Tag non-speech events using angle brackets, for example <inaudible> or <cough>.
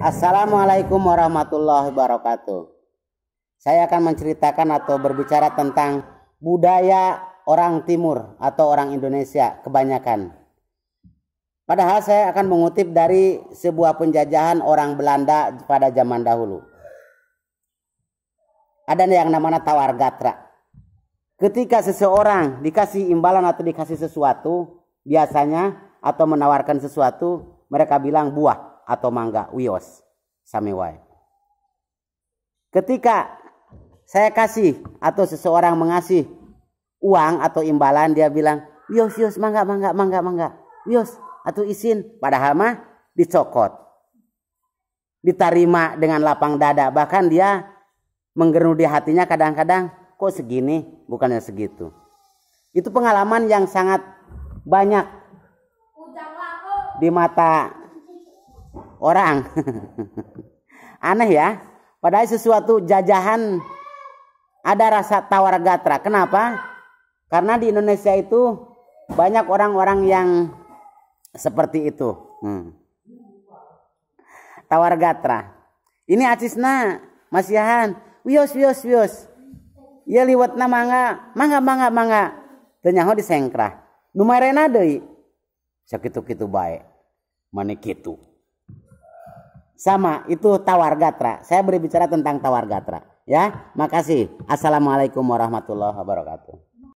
Assalamualaikum warahmatullahi wabarakatuh. Saya akan menceritakan atau berbicara tentang budaya orang timur atau orang Indonesia kebanyakan. Padahal saya akan mengutip dari sebuah penjajahan orang Belanda pada zaman dahulu. Ada yang namanya tawar gatra. Ketika seseorang dikasih imbalan atau dikasih sesuatu, biasanya atau menawarkan sesuatu, mereka bilang buah atau mangga wios samewai. Ketika saya kasih atau seseorang mengasih uang atau imbalan dia bilang wios wios mangga mangga mangga mangga wios atau izin padahal mah dicokot diterima dengan lapang dada bahkan dia menggeruh di hatinya kadang-kadang kok segini bukannya segitu itu pengalaman yang sangat banyak di mata orang. <laughs> Aneh ya. Padahal sesuatu jajahan ada rasa tawar gatra. Kenapa? Karena di Indonesia itu banyak orang-orang yang seperti itu. Hmm. Tawar gatra. Ini acisna masihan. Wios wios wios. Ya liwat na mangga, mangga mangga mangga. Ternyata disengkrah. Numarena deh. Sakitu-kitu baik. Mana gitu? Sama, itu tawar gatra. Saya berbicara tentang tawar gatra. Ya, makasih. Assalamualaikum warahmatullahi wabarakatuh.